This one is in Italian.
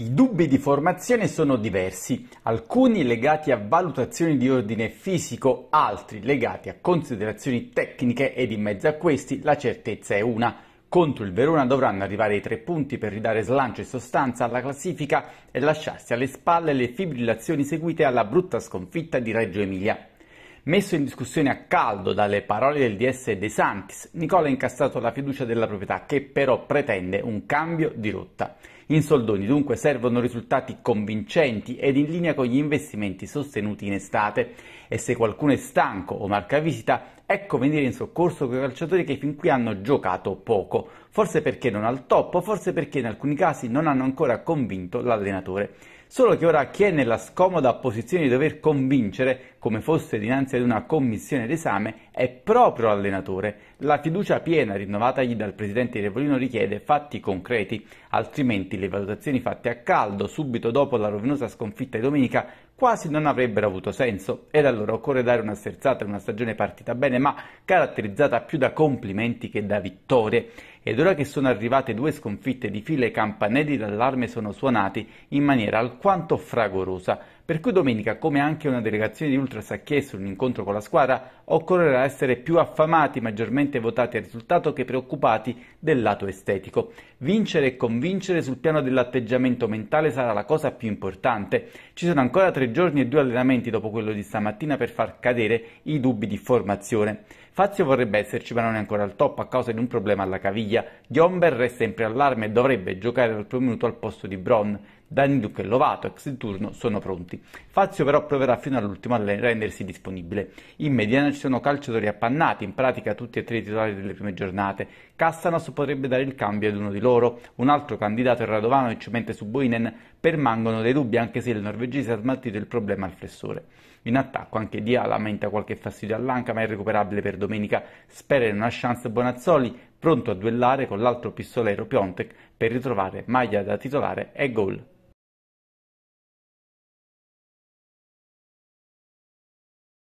I dubbi di formazione sono diversi, alcuni legati a valutazioni di ordine fisico, altri legati a considerazioni tecniche ed in mezzo a questi la certezza è una. Contro il Verona dovranno arrivare i tre punti per ridare slancio e sostanza alla classifica e lasciarsi alle spalle le fibrillazioni seguite alla brutta sconfitta di Reggio Emilia. Messo in discussione a caldo dalle parole del DS De Santis, Nicola ha incastrato la fiducia della proprietà che però pretende un cambio di rotta. In soldoni dunque servono risultati convincenti ed in linea con gli investimenti sostenuti in estate e se qualcuno è stanco o marca visita ecco venire in soccorso quei calciatori che fin qui hanno giocato poco, forse perché non al top, forse perché in alcuni casi non hanno ancora convinto l'allenatore. Solo che ora chi è nella scomoda posizione di dover convincere, come fosse dinanzi ad una commissione d'esame, è proprio l'allenatore. La fiducia piena rinnovatagli dal presidente Revolino richiede fatti concreti, altrimenti le valutazioni fatte a caldo subito dopo la rovinosa sconfitta di domenica quasi non avrebbero avuto senso ed allora occorre dare una sterzata in una stagione partita bene ma caratterizzata più da complimenti che da vittorie ed ora che sono arrivate due sconfitte di file i campanelli d'allarme sono suonati in maniera alquanto fragorosa per cui domenica come anche una delegazione di ultras ha chiesto un incontro con la squadra occorrerà essere più affamati maggiormente votati al risultato che preoccupati del lato estetico vincere e convincere sul piano dell'atteggiamento mentale sarà la cosa più importante ci sono ancora tre giorni e due allenamenti dopo quello di stamattina per far cadere i dubbi di formazione. Fazio vorrebbe esserci ma non è ancora al top a causa di un problema alla caviglia. Gomber resta in preallarme e dovrebbe giocare al primo minuto al posto di Bron. Daniluc e Lovato, ex turno, sono pronti. Fazio però proverà fino all'ultimo a rendersi disponibile. In mediana ci sono calciatori appannati, in pratica tutti e tre i titolari delle prime giornate. Castanos potrebbe dare il cambio ad uno di loro. Un altro candidato è Radovanovic, mentre su Boinen permangono dei dubbi anche se il norvegese ha smaltito il problema al flessore. In attacco anche Dia lamenta qualche fastidio all'anca ma è recuperabile per domenica. Spera in una chance Bonazzoli, pronto a duellare con l'altro pistolero Piontek per ritrovare maglia da titolare e gol